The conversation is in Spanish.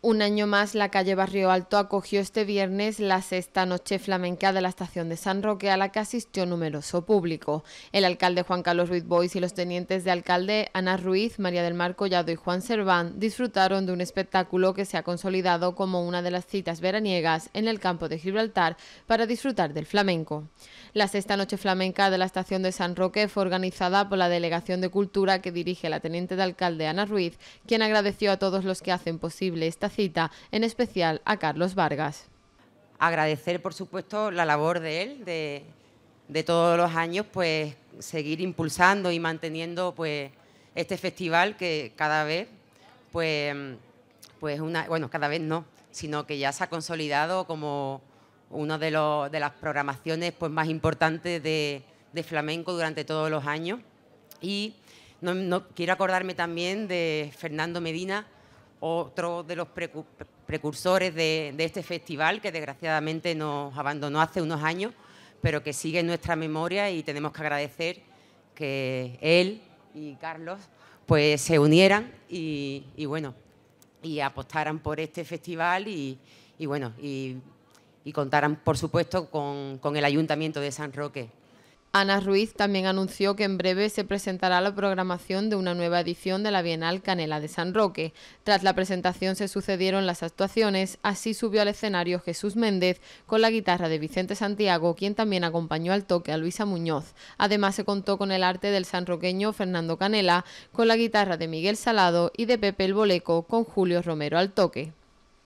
Un año más, la calle Barrio Alto acogió este viernes la sexta noche flamenca de la estación de San Roque, a la que asistió numeroso público. El alcalde Juan Carlos Ruiz Bois y los tenientes de alcalde Ana Ruiz, María del Mar Collado y Juan Serván disfrutaron de un espectáculo que se ha consolidado como una de las citas veraniegas en el campo de Gibraltar para disfrutar del flamenco. La sexta noche flamenca de la estación de San Roque fue organizada por la Delegación de Cultura que dirige la teniente de alcalde Ana Ruiz, quien agradeció a todos los que hacen posible esta cita, en especial a Carlos Vargas. Agradecer, por supuesto, la labor de él, de, todos los años, pues seguir impulsando y manteniendo pues, este festival que cada vez, pues, pues una, bueno, cada vez no, sino que ya se ha consolidado como una de, de las programaciones pues, más importantes de, flamenco durante todos los años. Y quiero acordarme también de Fernando Medina, otro de los precursores de, este festival que desgraciadamente nos abandonó hace unos años, pero que sigue en nuestra memoria y tenemos que agradecer que él y Carlos pues se unieran y, apostaran por este festival y, bueno y, contaran por supuesto con el ayuntamiento de San Roque Ana Ruiz también anunció que en breve se presentará la programación de una nueva edición de la Bienal Canela de San Roque. Tras la presentación se sucedieron las actuaciones, así subió al escenario Jesús Méndez con la guitarra de Vicente Santiago, quien también acompañó al toque a Luisa Muñoz. Además se contó con el arte del sanroqueño Fernando Canela, con la guitarra de Miguel Salado y de Pepe el Boleco, con Julio Romero al toque.